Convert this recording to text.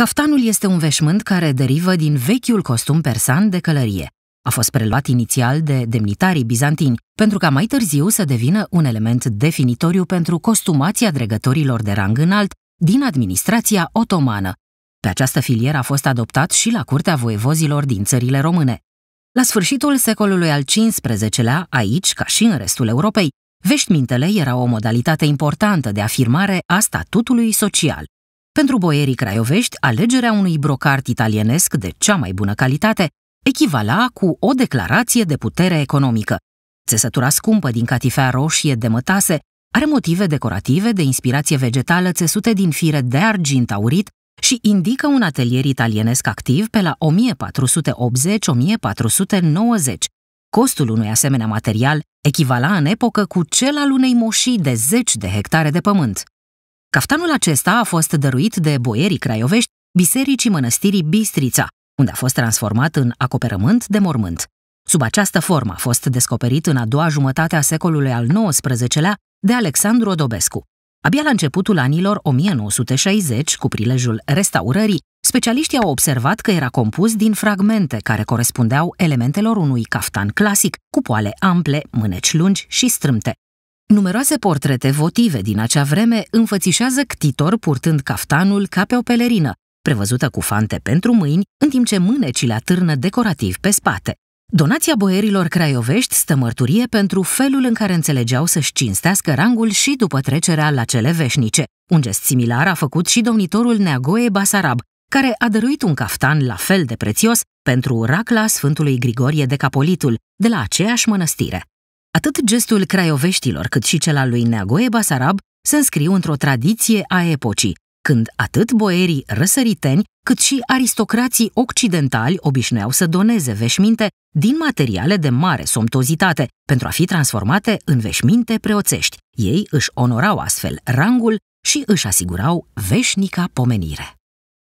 Caftanul este un veșmânt care derivă din vechiul costum persan de călărie. A fost preluat inițial de demnitarii bizantini, pentru ca mai târziu să devină un element definitoriu pentru costumația dregătorilor de rang înalt din administrația otomană. Pe această filieră a fost adoptat și la curtea voievozilor din țările române. La sfârșitul secolului al XV-lea, aici, ca și în restul Europei, veștimintele era o modalitate importantă de afirmare a statutului social. Pentru boierii craiovești, alegerea unui brocart italienesc de cea mai bună calitate echivala cu o declarație de putere economică. Țesătura scumpă din catifea roșie de mătase are motive decorative de inspirație vegetală țesute din fire de argint aurit și indică un atelier italienesc activ pe la 1480-1490. Costul unui asemenea material echivala în epocă cu cel al unei moșii de zeci de hectare de pământ. Caftanul acesta a fost dăruit de boierii craiovești bisericii mănăstirii Bistrița, unde a fost transformat în acoperământ de mormânt. Sub această formă a fost descoperit în a doua jumătate a secolului al XIX-lea de Alexandru Odobescu. Abia la începutul anilor 1960, cu prilejul restaurării, specialiștii au observat că era compus din fragmente care corespundeau elementelor unui caftan clasic, cu poale ample, mâneci lungi și strâmte, Numeroase portrete votive din acea vreme înfățișează ctitor purtând caftanul ca pe o pelerină, prevăzută cu fante pentru mâini, în timp ce mânecile atârnă decorativ pe spate. Donația boierilor craiovești stă mărturie pentru felul în care înțelegeau să-și cinstească rangul și după trecerea la cele veșnice. Un gest similar a făcut și domnitorul Neagoe Basarab, care a dăruit un caftan la fel de prețios pentru racla Sfântului Grigorie de Capolitul, de la aceeași mănăstire. Atât gestul craioveștilor cât și cel al lui Neagoe Basarab se înscriu într-o tradiție a epocii, când atât boierii răsăriteni cât și aristocrații occidentali obișnuiau să doneze veșminte din materiale de mare somtozitate pentru a fi transformate în veșminte preoțești. Ei își onorau astfel rangul și își asigurau veșnica pomenire.